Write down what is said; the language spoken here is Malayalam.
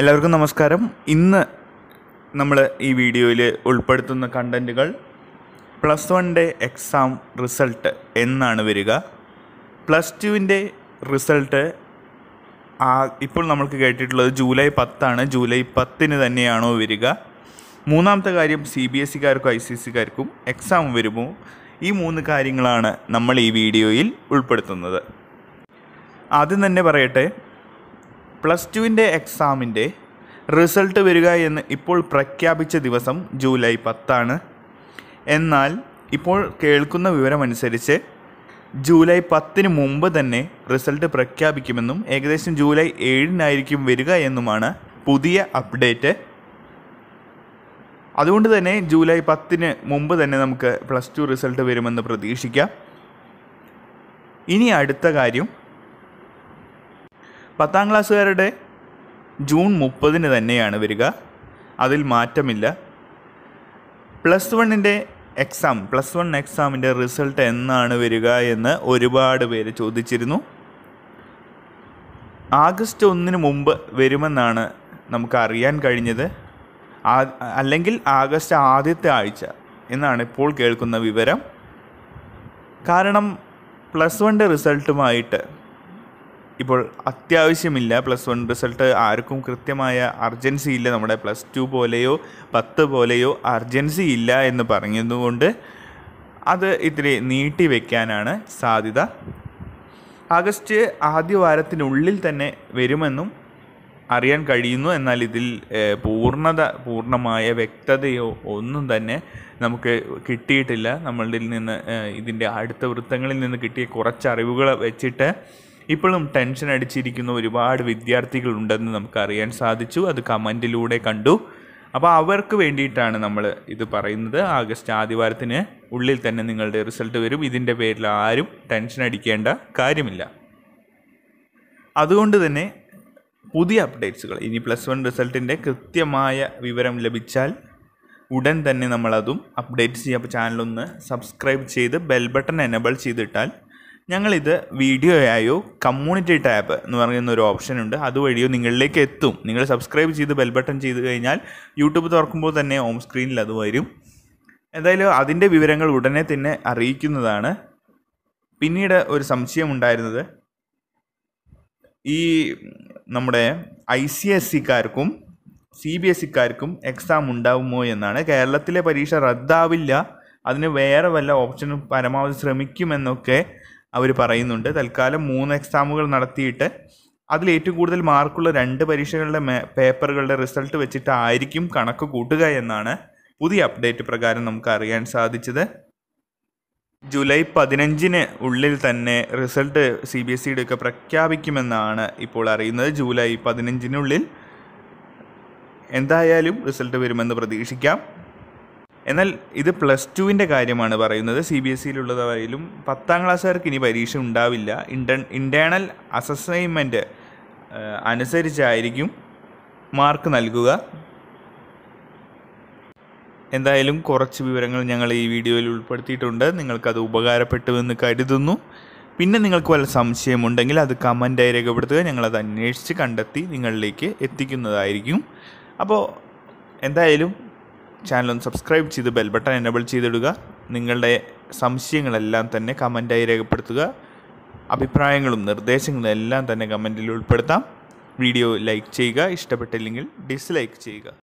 എല്ലാവർക്കും നമസ്കാരം ഇന്ന് നമ്മൾ ഈ വീഡിയോയിൽ ഉൾപ്പെടുത്തുന്ന കണ്ടൻറ്റുകൾ പ്ലസ് വണ്ണിൻ്റെ എക്സാം റിസൾട്ട് എന്നാണ് വരിക പ്ലസ് ടുവിൻ്റെ റിസൾട്ട് ആ ഇപ്പോൾ നമ്മൾക്ക് കേട്ടിട്ടുള്ളത് ജൂലൈ പത്താണ് ജൂലൈ പത്തിന് തന്നെയാണോ വരിക മൂന്നാമത്തെ കാര്യം സി ബി എസ് സിക്കാർക്കും ഐ സി സിക്കാർക്കും എക്സാം വരുമോ ഈ മൂന്ന് കാര്യങ്ങളാണ് നമ്മൾ ഈ വീഡിയോയിൽ ഉൾപ്പെടുത്തുന്നത് ആദ്യം തന്നെ പറയട്ടെ പ്ലസ് ടുവിൻ്റെ എക്സാമിൻ്റെ റിസൾട്ട് വരിക എന്ന് ഇപ്പോൾ പ്രഖ്യാപിച്ച ദിവസം ജൂലൈ പത്താണ് എന്നാൽ ഇപ്പോൾ കേൾക്കുന്ന വിവരമനുസരിച്ച് ജൂലൈ പത്തിന് മുമ്പ് തന്നെ റിസൾട്ട് പ്രഖ്യാപിക്കുമെന്നും ഏകദേശം ജൂലൈ ഏഴിനായിരിക്കും വരിക എന്നുമാണ് പുതിയ അപ്ഡേറ്റ് അതുകൊണ്ട് തന്നെ ജൂലൈ പത്തിന് മുമ്പ് തന്നെ നമുക്ക് പ്ലസ് ടു റിസൾട്ട് വരുമെന്ന് പ്രതീക്ഷിക്കാം ഇനി അടുത്ത കാര്യം പത്താം ക്ലാസ്സുകാരുടെ ജൂൺ മുപ്പതിന് തന്നെയാണ് വരിക അതിൽ മാറ്റമില്ല പ്ലസ് വണ്ണിൻ്റെ എക്സാം പ്ലസ് വൺ എക്സാമിൻ്റെ റിസൾട്ട് എന്നാണ് വരിക എന്ന് ഒരുപാട് പേര് ചോദിച്ചിരുന്നു ആഗസ്റ്റ് ഒന്നിന് മുമ്പ് വരുമെന്നാണ് നമുക്ക് അറിയാൻ കഴിഞ്ഞത് അല്ലെങ്കിൽ ആഗസ്റ്റ് ആദ്യത്തെ ആഴ്ച എന്നാണ് ഇപ്പോൾ കേൾക്കുന്ന വിവരം കാരണം പ്ലസ് വണ്ണിൻ്റെ റിസൾട്ടുമായിട്ട് ഇപ്പോൾ അത്യാവശ്യമില്ല പ്ലസ് വൺ റിസൾട്ട് ആർക്കും കൃത്യമായ അർജൻസി ഇല്ല നമ്മുടെ പ്ലസ് ടു പോലെയോ പത്ത് പോലെയോ അർജൻസി ഇല്ല എന്ന് പറഞ്ഞതുകൊണ്ട് അത് ഇത്തിരി നീട്ടി വയ്ക്കാനാണ് സാധ്യത ആഗസ്റ്റ് ആദ്യ വാരത്തിനുള്ളിൽ തന്നെ വരുമെന്നും അറിയാൻ കഴിയുന്നു എന്നാൽ ഇതിൽ പൂർണ്ണത പൂർണ്ണമായ വ്യക്തതയോ ഒന്നും തന്നെ നമുക്ക് കിട്ടിയിട്ടില്ല നമ്മളിൽ നിന്ന് ഇതിൻ്റെ അടുത്ത വൃത്തങ്ങളിൽ നിന്ന് കിട്ടിയ കുറച്ച് അറിവുകൾ വെച്ചിട്ട് ഇപ്പോഴും ടെൻഷൻ അടിച്ചിരിക്കുന്ന ഒരുപാട് വിദ്യാർത്ഥികളുണ്ടെന്ന് നമുക്ക് അറിയാൻ സാധിച്ചു അത് കമൻറ്റിലൂടെ കണ്ടു അപ്പോൾ അവർക്ക് വേണ്ടിയിട്ടാണ് നമ്മൾ ഇത് പറയുന്നത് ആഗസ്റ്റ് ആദ്യവാരത്തിന് ഉള്ളിൽ തന്നെ നിങ്ങളുടെ റിസൾട്ട് വരും ഇതിൻ്റെ പേരിൽ ആരും ടെൻഷൻ അടിക്കേണ്ട കാര്യമില്ല അതുകൊണ്ട് തന്നെ പുതിയ അപ്ഡേറ്റ്സുകൾ ഇനി പ്ലസ് വൺ റിസൾട്ടിൻ്റെ കൃത്യമായ വിവരം ലഭിച്ചാൽ ഉടൻ തന്നെ നമ്മളതും അപ്ഡേറ്റ് ചെയ്യാം അപ്പോൾ ചാനലൊന്ന് സബ്സ്ക്രൈബ് ചെയ്ത് ബെൽ ബട്ടൺ എനബിൾ ചെയ്തിട്ടാൽ ഞങ്ങളിത് വീഡിയോയായോ കമ്മ്യൂണിറ്റി ടാബ് എന്ന് പറയുന്ന ഒരു ഓപ്ഷൻ ഉണ്ട് അതുവഴിയോ നിങ്ങളിലേക്ക് എത്തും നിങ്ങൾ സബ്സ്ക്രൈബ് ചെയ്ത് ബെൽ ബട്ടൺ ചെയ്ത് കഴിഞ്ഞാൽ യൂട്യൂബ് തുറക്കുമ്പോൾ തന്നെ ഹോം സ്ക്രീനിൽ അത് വരും എന്തായാലും അതിൻ്റെ വിവരങ്ങൾ ഉടനെ തന്നെ അറിയിക്കുന്നതാണ് പിന്നീട് ഒരു സംശയമുണ്ടായിരുന്നത് ഈ നമ്മുടെ ഐ സി എസ് സിക്കാർക്കും സി ബി എസ് സിക്കാർക്കും എക്സാം ഉണ്ടാവുമോ എന്നാണ് കേരളത്തിലെ പരീക്ഷ റദ്ദാവില്ല അതിന് വേറെ വല്ല ഓപ്ഷനും പരമാവധി ശ്രമിക്കുമെന്നൊക്കെ അവർ പറയുന്നുണ്ട് തൽക്കാലം മൂന്ന് എക്സാമുകൾ നടത്തിയിട്ട് അതിൽ ഏറ്റവും കൂടുതൽ മാർക്കുള്ള രണ്ട് പരീക്ഷകളുടെ പേപ്പറുകളുടെ റിസൾട്ട് വെച്ചിട്ടായിരിക്കും കണക്ക് കൂട്ടുക എന്നാണ് പുതിയ അപ്ഡേറ്റ് പ്രകാരം നമുക്ക് അറിയാൻ സാധിച്ചത് ജൂലൈ പതിനഞ്ചിന് ഉള്ളിൽ തന്നെ റിസൾട്ട് സി ബി എസ് സിയുടെ ഒക്കെ പ്രഖ്യാപിക്കുമെന്നാണ് ഇപ്പോൾ അറിയുന്നത് ജൂലൈ പതിനഞ്ചിനുള്ളിൽ എന്തായാലും റിസൾട്ട് വരുമെന്ന് പ്രതീക്ഷിക്കാം എന്നാൽ ഇത് പ്ലസ് ടുവിൻ്റെ കാര്യമാണ് പറയുന്നത് സി ബി എസ് സിയിലുള്ളതായാലും e പത്താം ക്ലാസ്സുകാർക്ക് ഇനി പരീക്ഷ ഉണ്ടാവില്ല ഇൻറ്റർ ഇൻറ്റേണൽ അസസ്മെൻ്റ് അനുസരിച്ചായിരിക്കും മാർക്ക് നൽകുക എന്തായാലും കുറച്ച് വിവരങ്ങൾ ഞങ്ങൾ ഈ വീഡിയോയിൽ ഉൾപ്പെടുത്തിയിട്ടുണ്ട് നിങ്ങൾക്കത് ഉപകാരപ്പെട്ടുവെന്ന് കരുതുന്നു പിന്നെ നിങ്ങൾക്ക് വല്ല സംശയമുണ്ടെങ്കിൽ അത് കമൻറ്റായി രേഖപ്പെടുത്തുക ഞങ്ങളത് അന്വേഷിച്ച് കണ്ടെത്തി നിങ്ങളിലേക്ക് എത്തിക്കുന്നതായിരിക്കും അപ്പോൾ എന്തായാലും ചാനൽ ഒന്ന് സബ്സ്ക്രൈബ് ചെയ്ത് ബെൽ ബട്ടൺ എനേബിൾ ചെയ്തിടുക നിങ്ങളുടെ സംശയങ്ങളെല്ലാം തന്നെ കമൻറ്റായി രേഖപ്പെടുത്തുക അഭിപ്രായങ്ങളും നിർദ്ദേശങ്ങളും എല്ലാം തന്നെ കമൻറ്റിൽ ഉൾപ്പെടുത്താം വീഡിയോ ലൈക്ക് ചെയ്യുക ഇഷ്ടപ്പെട്ടില്ലെങ്കിൽ ഡിസ്ലൈക്ക് ചെയ്യുക